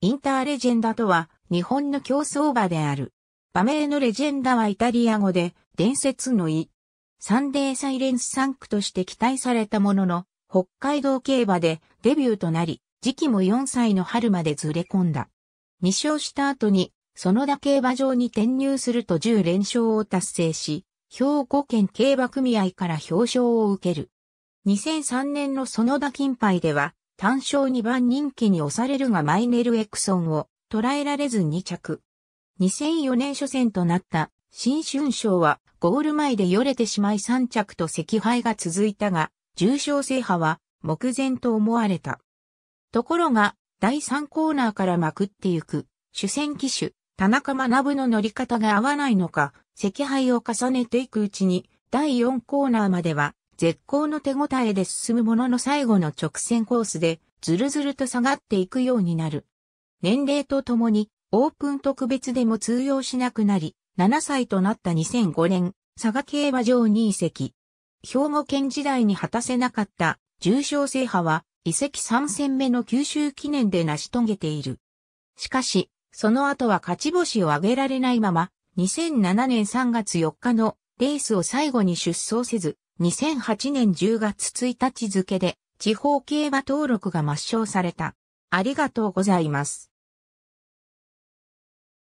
インターレジェンダとは、日本の競争馬である。馬名のレジェンダはイタリア語で、伝説の意。サンデーサイレンス産区として期待されたものの、北海道競馬でデビューとなり、時期も4歳の春までずれ込んだ。2勝した後に、園田競馬場に転入すると10連勝を達成し、兵庫県競馬組合から表彰を受ける。2003年の園田金杯では、単勝2番人気に押されるがマイネル・エクソンを捉えられず2着。2004年初戦となった新春賞はゴール前でよれてしまい3着と赤敗が続いたが、重賞制覇は目前と思われた。ところが、第3コーナーからまくってゆく、主戦機種、田中学の乗り方が合わないのか、赤敗を重ねていくうちに、第4コーナーまでは絶好の手応えで進むものの最後の直線コースで、ずるずると下がっていくようになる。年齢とともに、オープン特別でも通用しなくなり、7歳となった2005年、佐賀競馬場に移籍。兵庫県時代に果たせなかった重賞制覇は、移籍3戦目の九州記念で成し遂げている。しかし、その後は勝ち星を挙げられないまま、2007年3月4日のレースを最後に出走せず、2008年10月1日付で地方競馬登録が抹消された。ありがとうございます。